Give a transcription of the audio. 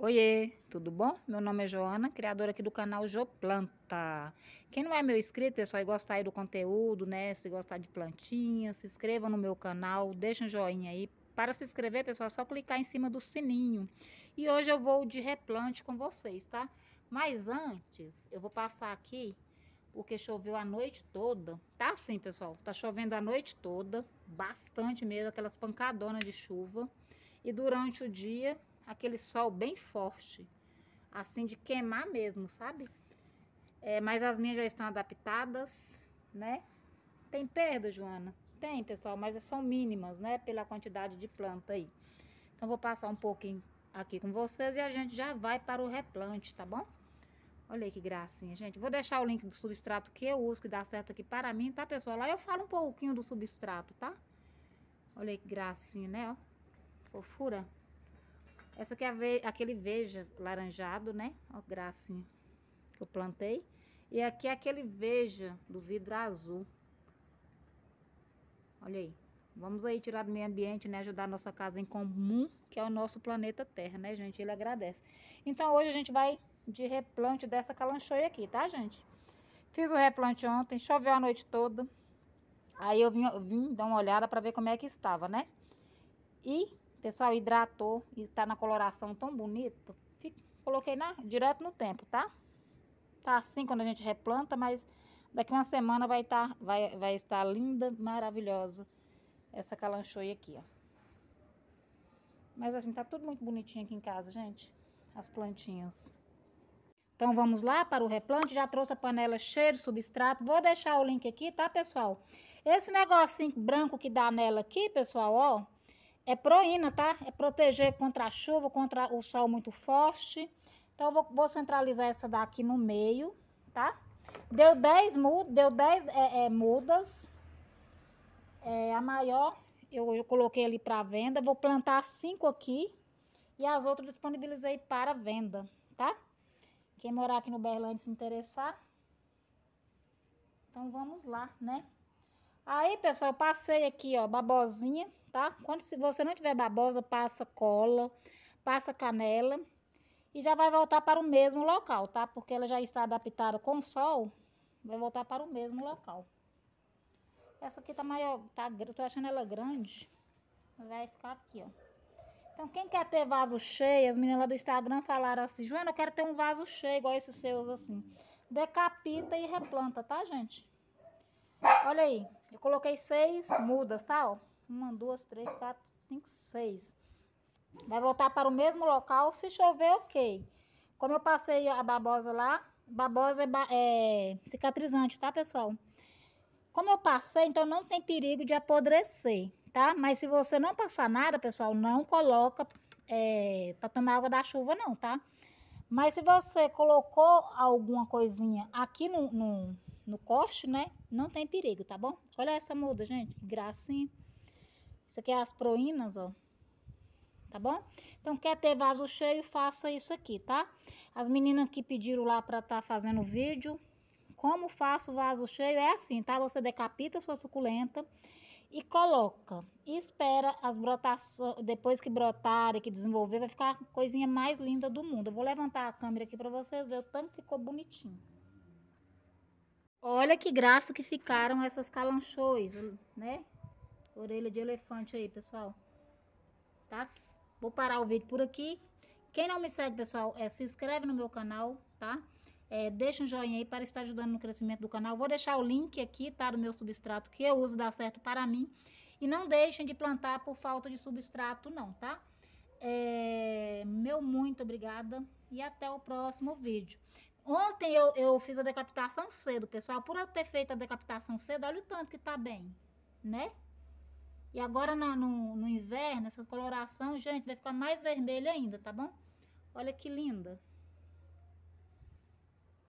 Oiê, tudo bom? Meu nome é Joana, criadora aqui do canal Jo Planta. Quem não é meu inscrito, pessoal, e gostar aí do conteúdo, né? Se gostar de plantinhas, se inscreva no meu canal, deixa um joinha aí. Para se inscrever, pessoal, é só clicar em cima do sininho. E hoje eu vou de replante com vocês, tá? Mas antes, eu vou passar aqui, porque choveu a noite toda. Tá assim, pessoal, tá chovendo a noite toda, bastante mesmo, aquelas pancadonas de chuva. E durante o dia, aquele sol bem forte, assim de queimar mesmo, sabe? É, mas as minhas já estão adaptadas, né? Tem perda, Joana? Tem, pessoal, mas são mínimas, né? Pela quantidade de planta aí. Então, vou passar um pouquinho aqui com vocês e a gente já vai para o replante, tá bom? Olha aí que gracinha, gente. Vou deixar o link do substrato que eu uso, que dá certo aqui para mim, tá, pessoal? Lá eu falo um pouquinho do substrato, tá? Olha aí que gracinha, né? Ó, fofura. Essa aqui é ve aquele veja laranjado, né? Ó, gracinha que eu plantei. E aqui é aquele veja do vidro azul. Olha aí. Vamos aí tirar do meio ambiente, né? Ajudar a nossa casa em comum, que é o nosso planeta Terra, né, gente? Ele agradece. Então, hoje a gente vai de replante dessa calanchoeira aqui, tá, gente? Fiz o replante ontem, choveu a noite toda. Aí eu vim, vim dar uma olhada para ver como é que estava, né? E Pessoal, hidratou e tá na coloração tão bonito. Fico, coloquei na, direto no tempo, tá? Tá assim quando a gente replanta, mas daqui uma semana vai, tá, vai, vai estar linda, maravilhosa essa calanchoe aqui, ó. Mas assim, tá tudo muito bonitinho aqui em casa, gente. As plantinhas. Então vamos lá para o replante, já trouxe a panela cheia de substrato, vou deixar o link aqui, tá pessoal? Esse negocinho branco que dá nela aqui, pessoal, ó, é proína, tá? É proteger contra a chuva, contra o sol muito forte. Então, eu vou, vou centralizar essa daqui no meio, tá? Deu 10 mudas, deu 10 é, é, mudas. É, a maior eu, eu coloquei ali para venda. Vou plantar cinco aqui e as outras disponibilizei para venda, tá? Quem morar aqui no Berlândia se interessar. Então vamos lá, né? Aí, pessoal, passei aqui, ó, babosinha, tá? Quando se você não tiver babosa, passa cola, passa canela e já vai voltar para o mesmo local, tá? Porque ela já está adaptada com sol, vai voltar para o mesmo local. Essa aqui tá maior, tá, tô achando ela grande. Vai ficar aqui, ó. Então, quem quer ter vaso cheio, as meninas do Instagram falaram assim, Joana, eu quero ter um vaso cheio, igual esses seus, assim. Decapita e replanta, tá, gente? Olha aí. Eu coloquei seis mudas, tá? Ó. Uma, duas, três, quatro, cinco, seis. Vai voltar para o mesmo local. Se chover, ok. Como eu passei a babosa lá, babosa é, é cicatrizante, tá, pessoal? Como eu passei, então não tem perigo de apodrecer, tá? Mas se você não passar nada, pessoal, não coloca é, para tomar água da chuva, não, tá? Mas se você colocou alguma coisinha aqui no, no, no corte, né? Não tem perigo, tá bom? Olha essa muda, gente. Que gracinha. Isso aqui é as proínas, ó. Tá bom? Então, quer ter vaso cheio, faça isso aqui, tá? As meninas que pediram lá pra tá fazendo vídeo, como faço vaso cheio? É assim, tá? Você decapita sua suculenta e coloca. E espera as brotações, depois que brotarem, que desenvolver, vai ficar a coisinha mais linda do mundo. Eu vou levantar a câmera aqui para vocês ver o tanto ficou bonitinho. Olha que graça que ficaram essas calanchões, né? Orelha de elefante aí, pessoal. Tá? Vou parar o vídeo por aqui. Quem não me segue, pessoal, é, se inscreve no meu canal, tá? É, deixa um joinha aí para estar ajudando no crescimento do canal. Vou deixar o link aqui, tá? Do meu substrato que eu uso, dá certo para mim. E não deixem de plantar por falta de substrato, não, tá? É, meu muito obrigada e até o próximo vídeo. Ontem eu, eu fiz a decapitação cedo, pessoal. Por eu ter feito a decapitação cedo, olha o tanto que tá bem, né? E agora na, no, no inverno, essa coloração, gente, vai ficar mais vermelha ainda, tá bom? Olha que linda.